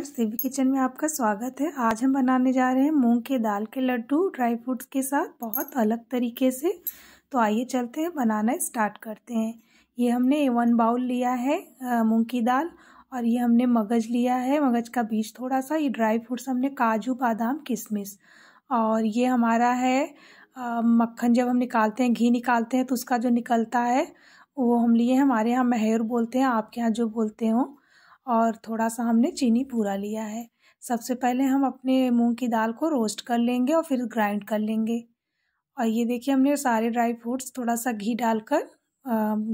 friends दिव्य kitchen में आपका स्वागत है आज हम बनाने जा रहे हैं मूंग के दाल के लड्डू ड्राई फ्रूट्स के साथ बहुत अलग तरीके से तो आइए चलते हैं बनाना स्टार्ट करते हैं ये हमने वन बाउल लिया है मूंग की दाल और ये हमने मगज लिया है मगज का बीज थोड़ा सा ये ड्राई फ्रूट्स हमने काजू बादाम किशमिश और ये हमारा है मक्खन जब हम निकालते हैं घी निकालते हैं तो उसका जो निकलता है वो हम लिए हमारे यहाँ मेहर बोलते हैं आपके यहाँ जो बोलते हों और थोड़ा सा हमने चीनी पूरा लिया है सबसे पहले हम अपने मूंग की दाल को रोस्ट कर लेंगे और फिर ग्राइंड कर लेंगे और ये देखिए हमने सारे ड्राई फ्रूट्स थोड़ा सा घी डालकर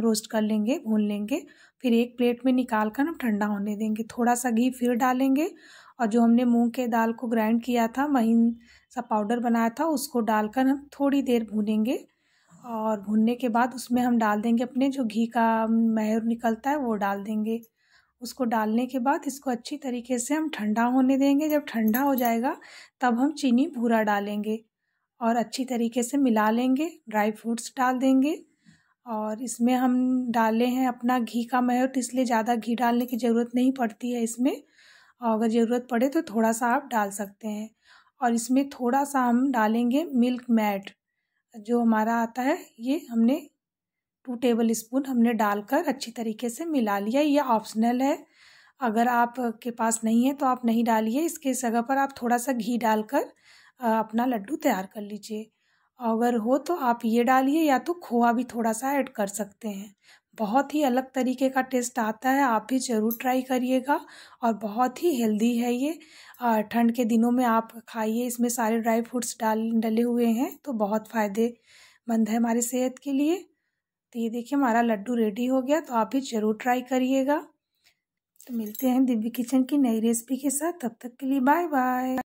रोस्ट कर लेंगे भून लेंगे फिर एक प्लेट में निकाल कर हम ठंडा होने देंगे थोड़ा सा घी फिर डालेंगे और जो हमने मूंग के दाल को ग्राइंड किया था महीन सा पाउडर बनाया था उसको डालकर हम थोड़ी देर भूनेंगे और भूनने के बाद उसमें हम डाल देंगे अपने जो घी का महर निकलता है वो डाल देंगे उसको डालने के बाद इसको अच्छी तरीके से हम ठंडा होने देंगे जब ठंडा हो जाएगा तब हम चीनी भूरा डालेंगे और अच्छी तरीके से मिला लेंगे ड्राई फ्रूट्स डाल देंगे और इसमें हम डाले हैं अपना घी का तो इसलिए ज़्यादा घी डालने की ज़रूरत नहीं पड़ती है इसमें और अगर ज़रूरत पड़े तो थोड़ा सा आप डाल सकते हैं और इसमें थोड़ा सा हम डालेंगे मिल्क मैट जो हमारा आता है ये हमने टू टेबल स्पून हमने डालकर अच्छी तरीके से मिला लिया ये ऑप्शनल है अगर आपके पास नहीं है तो आप नहीं डालिए इसके जगह पर आप थोड़ा सा घी डालकर अपना लड्डू तैयार कर लीजिए अगर हो तो आप ये डालिए या तो खोआ भी थोड़ा सा ऐड कर सकते हैं बहुत ही अलग तरीके का टेस्ट आता है आप भी ज़रूर ट्राई करिएगा और बहुत ही हेल्दी है ये ठंड के दिनों में आप खाइए इसमें सारे ड्राई फ्रूट्स डाल डले हुए हैं तो बहुत फ़ायदेमंद है हमारी सेहत के लिए तो ये देखिए हमारा लड्डू रेडी हो गया तो आप भी ज़रूर ट्राई करिएगा तो मिलते हैं दिव्य किचन की नई रेसिपी के साथ तब तक के लिए बाय बाय